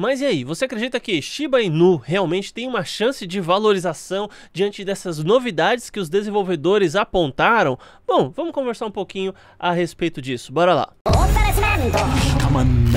Mas e aí, você acredita que Shiba Inu realmente tem uma chance de valorização diante dessas novidades que os desenvolvedores apontaram? Bom, vamos conversar um pouquinho a respeito disso. Bora lá.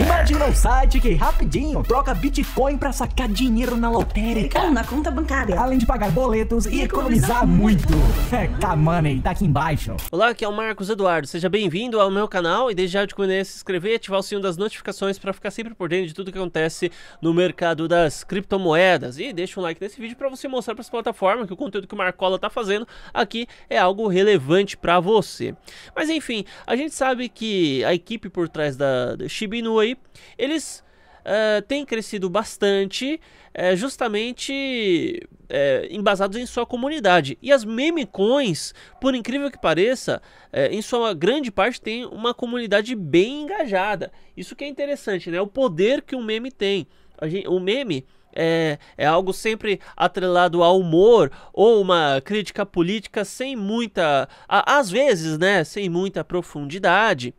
Imagina um site que rapidinho troca Bitcoin pra sacar dinheiro na lotérica ou na conta bancária, além de pagar boletos e, e economizar, economizar muito. É, K-Money, tá aqui embaixo. Olá, aqui é o Marcos Eduardo. Seja bem-vindo ao meu canal e desde já te conheço, se inscrever e ativar o sininho das notificações pra ficar sempre por dentro de tudo que acontece no mercado das criptomoedas. E deixa um like nesse vídeo para você mostrar para essa plataforma que o conteúdo que o Marcola está fazendo aqui é algo relevante para você. Mas enfim, a gente sabe que a equipe por trás da, da Shiba Inu aí, eles uh, têm crescido bastante, uh, justamente é, embasados em sua comunidade. E as meme coins, por incrível que pareça, é, em sua grande parte tem uma comunidade bem engajada. Isso que é interessante, né? O poder que o meme tem. Gente, o meme é, é, algo sempre atrelado ao humor ou uma crítica política sem muita, às vezes, né, sem muita profundidade.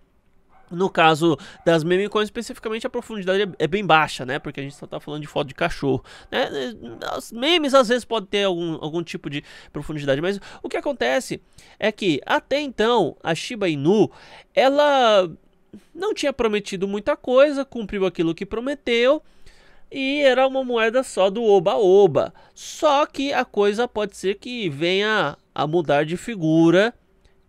No caso das meme coins, especificamente, a profundidade é, é bem baixa, né? Porque a gente só tá falando de foto de cachorro, né? As memes, às vezes, podem ter algum, algum tipo de profundidade, mas o que acontece é que, até então, a Shiba Inu, ela não tinha prometido muita coisa, cumpriu aquilo que prometeu, e era uma moeda só do oba-oba. Só que a coisa pode ser que venha a mudar de figura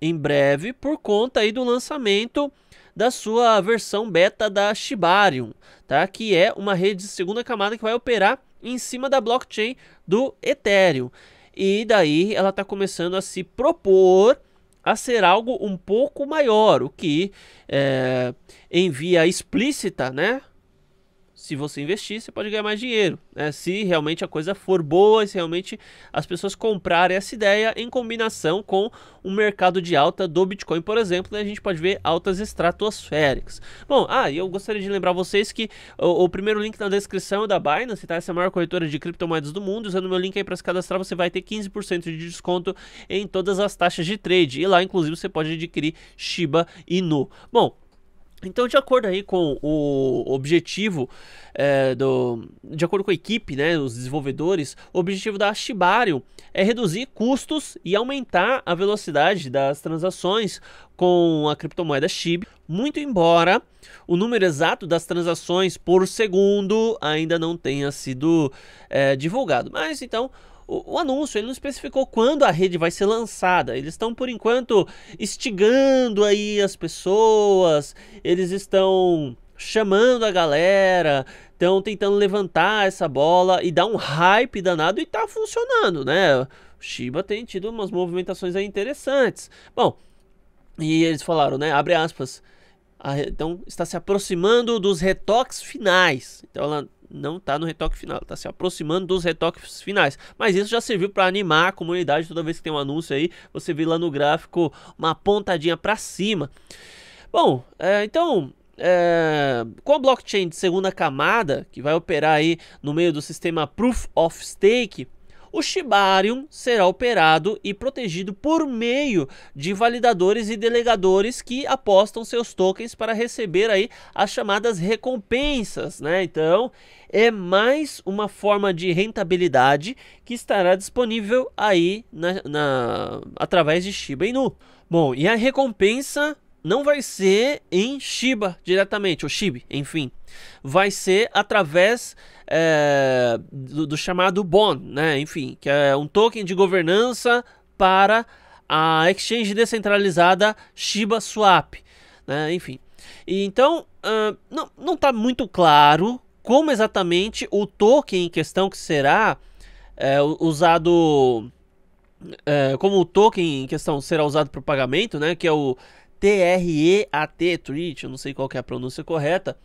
em breve, por conta aí do lançamento da sua versão beta da Shibarium, tá? que é uma rede de segunda camada que vai operar em cima da blockchain do Ethereum. E daí ela está começando a se propor a ser algo um pouco maior, o que é, eh, em via explícita, né? se você investir, você pode ganhar mais dinheiro, né? Se realmente a coisa for boa, se realmente as pessoas comprarem essa ideia em combinação com um mercado de alta do Bitcoin, por exemplo, né? a gente pode ver altas estratosféricas. Bom, ah, e eu gostaria de lembrar vocês que o, o primeiro link na descrição é da Binance, tá? Essa é a maior corretora de criptomoedas do mundo. Usando o meu link aí para se cadastrar, você vai ter 15% de desconto em todas as taxas de trade. E lá, inclusive, você pode adquirir Shiba Inu. Bom, então, de acordo aí com o objetivo é, do, de acordo com a equipe, né, os desenvolvedores, o objetivo da Shibarium é reduzir custos e aumentar a velocidade das transações com a criptomoeda SHIB, muito embora o número exato das transações por segundo ainda não tenha sido é, divulgado. Mas então o, o, anúncio, ele não especificou quando a rede vai ser lançada. Eles estão, por enquanto, instigando aí as pessoas, eles estão chamando a galera, estão tentando levantar essa bola e dar um hype danado e tá funcionando, né? O Shiba tem tido umas movimentações aí interessantes. Bom, e eles falaram, né? Abre aspas. A, então está se aproximando dos retoques finais. Então ela não está no retoque final, está se aproximando dos retoques finais. Mas isso já serviu para animar a comunidade toda vez que tem um anúncio aí, você vê lá no gráfico uma pontadinha para cima. Bom, é, então é, com a blockchain de segunda camada, que vai operar aí no meio do sistema Proof of Stake, o Shibarium será operado e protegido por meio de validadores e delegadores que apostam seus tokens para receber aí as chamadas recompensas, né? Então, é mais uma forma de rentabilidade que estará disponível aí na, na através de Shiba Inu. Bom, e a recompensa não vai ser em Shiba diretamente, ou Shibi, enfim. Vai ser através é, do, do, chamado bond, né? Enfim, que é um token de governança para a exchange descentralizada Shiba Swap, né? Enfim. E então, uh, não, não tá muito claro como exatamente o token em questão que será é, usado... É, como o token em questão será usado para o pagamento, né? Que é o T-R-E-A-T Treat, eu não sei qual é a pronúncia correta.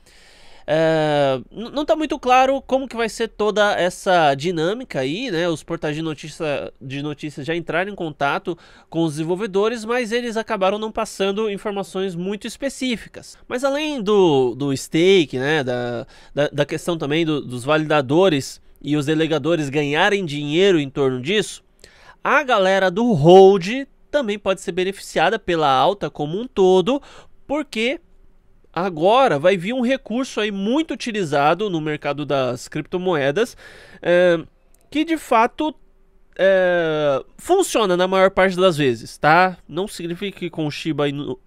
É, não está muito claro como que vai ser toda essa dinâmica aí, né? Os portais de notícias de notícias já entraram em contato com os desenvolvedores, mas eles acabaram não passando informações muito específicas. Mas além do, do stake, né? Da, da, da questão também do, dos validadores e os delegadores ganharem dinheiro em torno disso, a galera do hold também pode ser beneficiada pela alta como um todo, porque agora vai vir um recurso aí muito utilizado no mercado das criptomoedas, é, que de fato é, funciona na maior parte das vezes, tá? Não significa que com o Shiba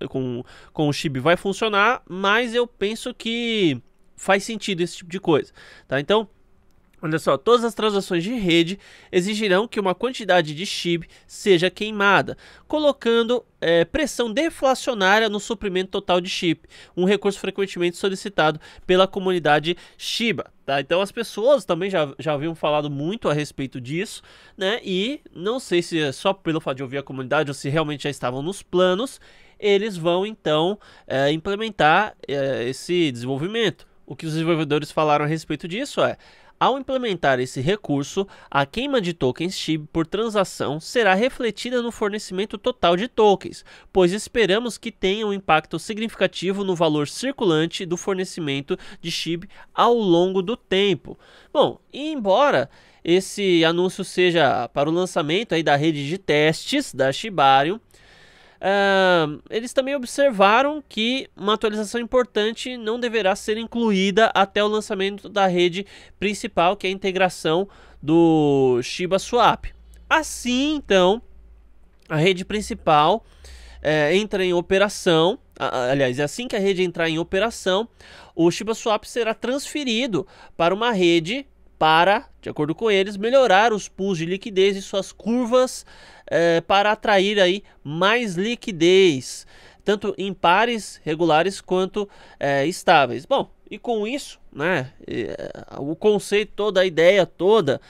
com, com o Shiba vai funcionar, mas eu penso que faz sentido esse tipo de coisa, tá? Então Olha só, todas as transações de rede exigirão que uma quantidade de chip seja queimada, colocando é, pressão deflacionária no suprimento total de chip, um recurso frequentemente solicitado pela comunidade Shiba. Tá? Então as pessoas também já, já haviam falado muito a respeito disso, né? E não sei se é só pelo fato de ouvir a comunidade ou se realmente já estavam nos planos, eles vão então é, implementar é, esse desenvolvimento. O que os desenvolvedores falaram a respeito disso é ao implementar esse recurso, a queima de tokens SHIB por transação será refletida no fornecimento total de tokens, pois esperamos que tenha um impacto significativo no valor circulante do fornecimento de SHIB ao longo do tempo. Bom, e embora esse anúncio seja para o lançamento aí da rede de testes da Shibarium, Uh, eles também observaram que uma atualização importante não deverá ser incluída até o lançamento da rede principal, que é a integração do Shiba Swap. Assim, então, a rede principal eh, entra em operação. Aliás, é assim que a rede entrar em operação, o Shiba Swap será transferido para uma rede para, de acordo com eles, melhorar os pools de liquidez e suas curvas é, para atrair aí mais liquidez, tanto em pares regulares quanto é, estáveis. Bom, e com isso, né, eh, o conceito toda, a ideia toda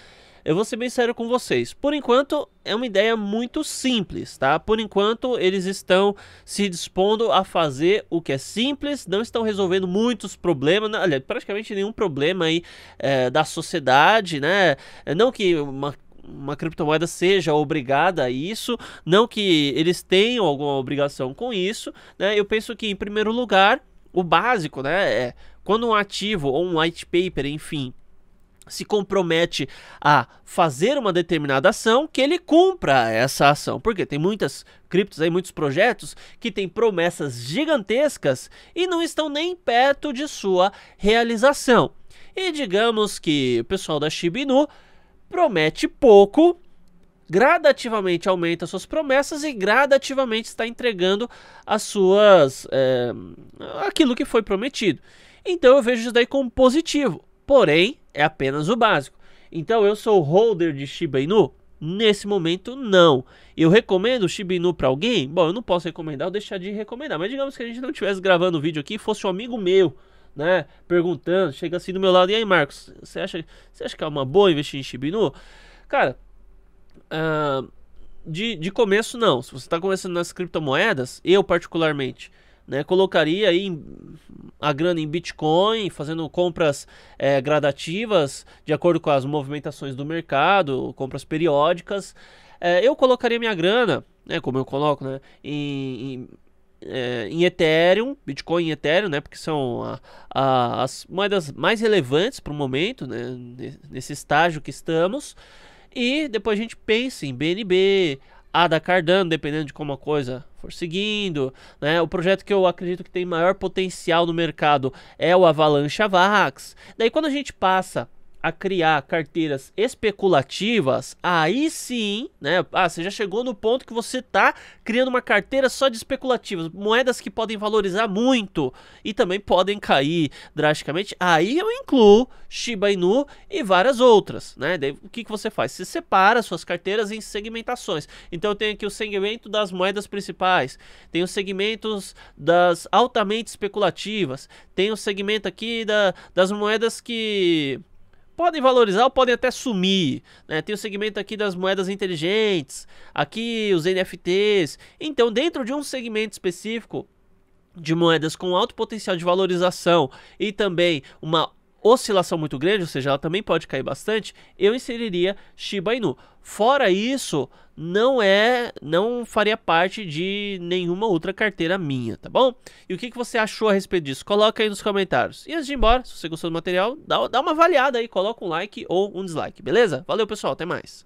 eu vou ser bem sério com vocês. Por enquanto, é uma ideia muito simples, tá? Por enquanto, eles estão se dispondo a fazer o que é simples, não estão resolvendo muitos problemas, né? aliás, praticamente nenhum problema aí é, da sociedade, né? É, não que uma uma criptomoeda seja obrigada a isso, não que eles tenham alguma obrigação com isso, né? Eu penso que em primeiro lugar, o básico, né, é quando um ativo ou um white paper, enfim, se compromete a fazer uma determinada ação, que ele cumpra essa ação. Porque tem muitas criptos aí, muitos projetos que têm promessas gigantescas e não estão nem perto de sua realização. E digamos que o pessoal da Shiba Inu promete pouco, gradativamente aumenta suas promessas e gradativamente está entregando as suas é, aquilo que foi prometido. Então eu vejo isso daí como positivo. Porém, é apenas o básico. Então eu sou holder de Shiba Inu? Nesse momento, não. Eu recomendo o Shiba Inu para alguém? Bom, eu não posso recomendar ou deixar de recomendar. Mas digamos que a gente não estivesse gravando o vídeo aqui e fosse um amigo meu, né? Perguntando, chega assim do meu lado. E aí, Marcos, você acha, você acha que é uma boa investir em Shiba Inu? Cara, uh, de, de começo, não. Se você está começando nas criptomoedas, eu particularmente né, colocaria aí a grana em Bitcoin, fazendo compras é, gradativas de acordo com as movimentações do mercado, compras periódicas. É, eu colocaria minha grana, né, como eu coloco, né, em, em é, em Ethereum, Bitcoin e Ethereum, né? Porque são a, a, as moedas mais relevantes para o momento, né? Nesse estágio que estamos. E depois a gente pensa em BNB, a da Cardano, dependendo de como a coisa for seguindo. Né? O projeto que eu acredito que tem maior potencial no mercado é o Avalanche Avax. Daí quando a gente passa a criar carteiras especulativas, aí sim, né? Ah, você já chegou no ponto que você está criando uma carteira só de especulativas, moedas que podem valorizar muito e também podem cair drasticamente. Aí eu incluo Shiba Inu e várias outras, né? Daí, o que, que você faz? Você separa suas carteiras em segmentações. Então eu tenho aqui o segmento das moedas principais, tem os segmentos das altamente especulativas, tem o segmento aqui da, das moedas que podem valorizar ou podem até sumir. Né? Tem o segmento aqui das moedas inteligentes, aqui os NFTs. Então, dentro de um segmento específico de moedas com alto potencial de valorização e também uma oscilação muito grande, ou seja, ela também pode cair bastante, eu inseriria Shiba Inu. Fora isso, não é, não faria parte de nenhuma outra carteira minha, tá bom? E o que, que você achou a respeito disso? Coloca aí nos comentários. E antes de ir embora, se você gostou do material, dá, dá uma avaliada aí, coloca um like ou um dislike, beleza? Valeu pessoal, até mais.